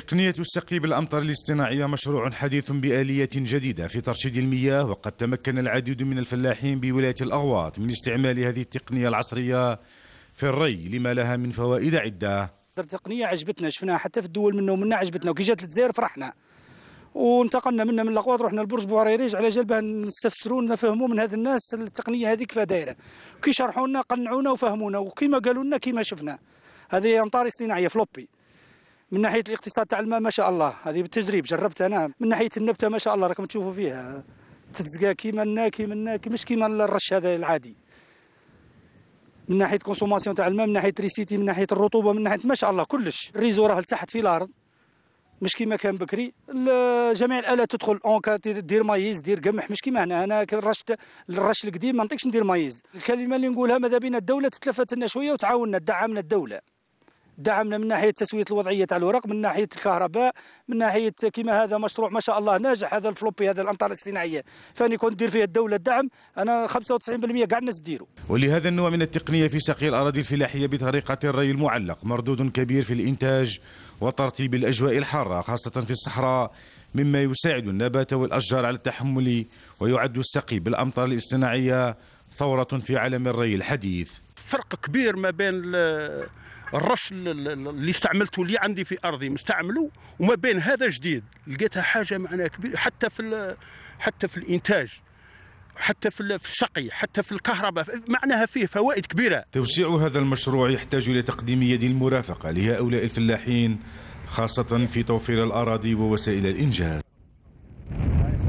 تقنية السقي الأمطار الاصطناعية مشروع حديث بآلية جديدة في ترشيد المياه وقد تمكن العديد من الفلاحين بولاية الأغواط من استعمال هذه التقنية العصرية في الري لما لها من فوائد عدة تقنية عجبتنا شفناها حتى في الدول منه ومنا عجبتنا وكي جات الجزائر فرحنا وانتقلنا منا من الاغواط رحنا لبرج بوريريج على جلبها نستفسروا نفهموا من هذه الناس التقنيه هذيك كيف دايره كي شرحوا لنا قنعونا وفهمونا وكيما قالوا لنا كيما شفنا هذه امطار اصطناعيه فلوبي من ناحيه الاقتصاد تاع الماء ما شاء الله هذه بالتجريب جربت انا من ناحيه النبته ما شاء الله راكم تشوفوا فيها تتسقى كيما النا كيما النا مش كيما الرش هذا العادي من ناحيه كونسوماسيون تاع الماء من ناحيه ريسيتي من ناحيه الرطوبه من ناحيه ما شاء الله كلش الريزو راه لتحت في الارض مش كيما كان بكري جميع الالات تدخل اونكا دير مايز دير قمح مش كيما هنا انا الرش الرش القديم ما نطيقش ندير مايز الكلمه اللي نقولها ماذا بينا الدوله تتلفت لنا شويه وتعاوننا دعمنا الدوله دعمنا من ناحيه تسويه الوضعيه تاع الورق من ناحيه الكهرباء من ناحيه كما هذا مشروع ما شاء الله ناجح هذا الفلوبي هذا الامطار الاصطناعيه فاني كون دير فيها الدوله الدعم انا 95% كاع الناس ديروا ولهذا النوع من التقنيه في سقي الاراضي الفلاحيه بطريقه الري المعلق مردود كبير في الانتاج وترطيب الاجواء الحاره خاصه في الصحراء مما يساعد النبات والاشجار على التحمل ويعد السقي بالامطار الاصطناعيه ثوره في عالم الري الحديث فرق كبير ما بين الرش اللي استعملته لي عندي في ارضي مستعمله وما بين هذا جديد لقيتها حاجه معناها كبيره حتى في حتى في الانتاج حتى في الشقي حتى في الكهرباء معناها فيه فوائد كبيره توسيع هذا المشروع يحتاج الى تقديم يد المرافقه لهؤلاء الفلاحين خاصه في توفير الاراضي ووسائل الانجاز